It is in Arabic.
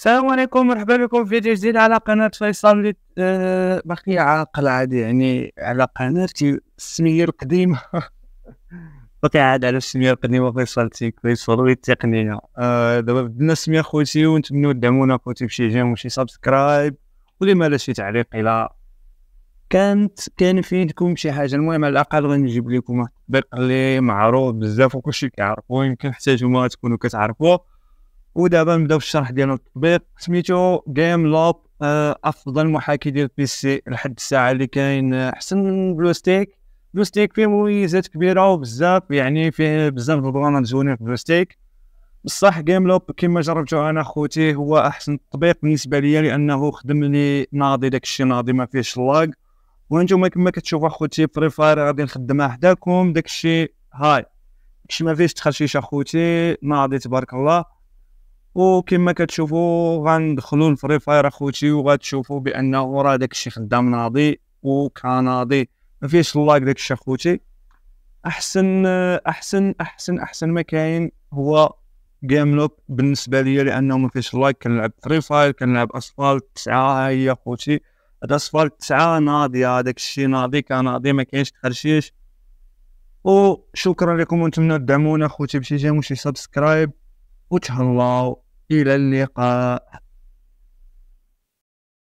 السلام عليكم مرحبا بكم في فيديو جديد على قناة فيصل اللي آه، باقي عاقل عادي يعني على قناتي السمية القديمة باقي عاد على السمية القديمة فيصل تيك فيصل التقنية آه، دابا بدنا السمية خوتي ونتمنوا تدعمونا خوتي بشي جيم وشي سبسكرايب ولما لا شي تعليق إلى كانت كان فيدكم شي حاجه المهم على الاقل غنجيب لكم واحد التطبيق اللي معروف بزاف وكلشي كيعرفوه يمكن حتى نتوما تكونوا كتعرفوه ودابا نبداو في الشرح ديال التطبيق سميتو جيم لوب آه، افضل محاكي ديال بي سي لحد الساعه اللي كاين آه، احسن من بلوستيك بلوستيك فيه مميزات كبيره وبزاف يعني فيه بزاف ديال البرامج زوينين في بلوستيك بصح جيم لوب كما جربته انا خوتي هو احسن تطبيق بالنسبه ليا لانه خدم لي ناضي داكشي ناضي ما فيهش لاج وانتم كما كتشوفوا اخوتي فري فاير غادي نخدمها حداكم داكشي هاي داكشي ما فيهش تخشيش اخوتي ناضي تبارك الله وكما كتشوفوا غندخلوا الفري فاير اخوتي وغتشوفوا بانه راه داكشي خدام ناضي وكناضي ما فيهش اللاك داكشي اخوتي احسن احسن احسن احسن ما كاين هو جيم لوب بالنسبه ليا لانه ما فيهش اللايك كنلعب فري فاير كنلعب اصفال 9 هي اخوتي هاد اصفال 9 ناضيه هذاك الشيء ناضي كناضي ما كاينش تخرشيش وشكرا لكم ونتمنى تدعمونا اخوتي بشي جيم وشي سبسكرايب وتهلاو الى اللقاء